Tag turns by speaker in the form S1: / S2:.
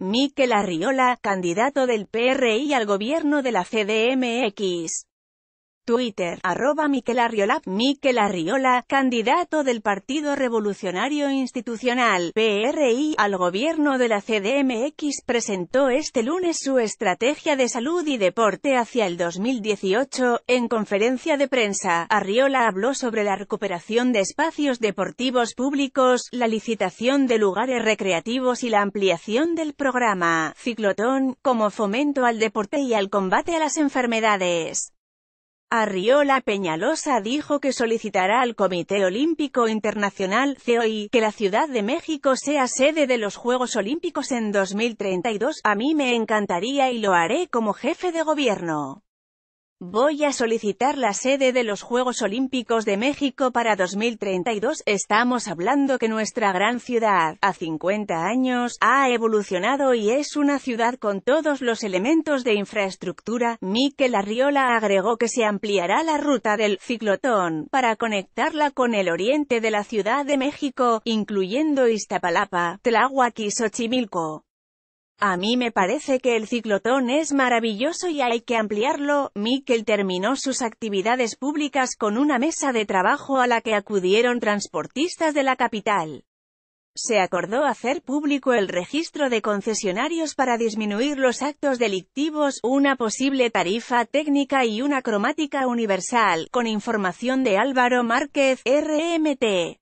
S1: Miquel Arriola, candidato del PRI al gobierno de la CDMX. Twitter, arroba Miquel Arriola, Miquel Arriola, candidato del Partido Revolucionario Institucional, PRI, al gobierno de la CDMX, presentó este lunes su estrategia de salud y deporte hacia el 2018. En conferencia de prensa, Arriola habló sobre la recuperación de espacios deportivos públicos, la licitación de lugares recreativos y la ampliación del programa Ciclotón, como fomento al deporte y al combate a las enfermedades. Arriola Peñalosa dijo que solicitará al Comité Olímpico Internacional COI que la Ciudad de México sea sede de los Juegos Olímpicos en 2032. A mí me encantaría y lo haré como jefe de gobierno. Voy a solicitar la sede de los Juegos Olímpicos de México para 2032. Estamos hablando que nuestra gran ciudad, a 50 años, ha evolucionado y es una ciudad con todos los elementos de infraestructura. Miquel Arriola agregó que se ampliará la ruta del ciclotón para conectarla con el oriente de la Ciudad de México, incluyendo Iztapalapa, Tláhuac y Xochimilco. A mí me parece que el ciclotón es maravilloso y hay que ampliarlo. Mikel terminó sus actividades públicas con una mesa de trabajo a la que acudieron transportistas de la capital. Se acordó hacer público el registro de concesionarios para disminuir los actos delictivos, una posible tarifa técnica y una cromática universal, con información de Álvaro Márquez, RMT.